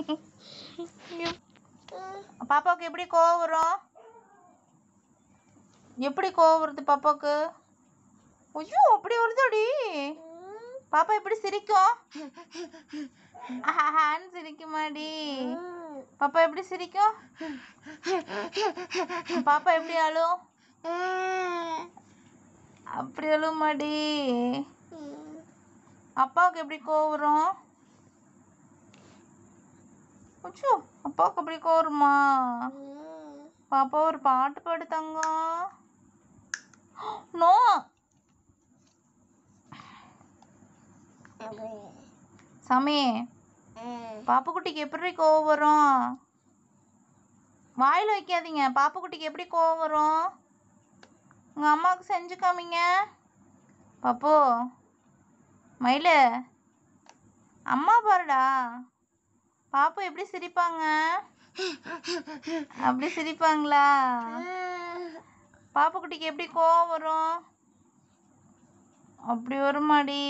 பாப்பாவுக்கு எப்படி கோவம் வரும் எப்படி கோவம் வருது பாப்பாவுக்கு ஐயோ அப்படி வருதாடி பாப்பா எப்படி சிரிக்கும் சிரிக்குமாடி பாப்பா எப்படி சிரிக்கும் பாப்பா எப்படி அழும் அப்படி அழுமாடி அப்பாவுக்கு எப்படி கோவம் வரும் அச்சோ அப்பாவுக்கு அப்படி கோருமா பாப்பா ஒரு பாட்டு பாடு தங்கம் நோ சாமி குட்டிக்கு எப்படி கோவம் வரும் வாயில் வைக்காதீங்க குட்டிக்கு எப்படி கோவம் வரும் உங்கள் அம்மாவுக்கு செஞ்சு காமிங்க பாப்பு மயிலு அம்மா பாருடா பாப்பா எப்படி சிரிப்பாங்க அப்படி சிரிப்பாங்களா பாப்பா குட்டிக்கு எப்படி கோவம் வரும் அப்படி வருமாடி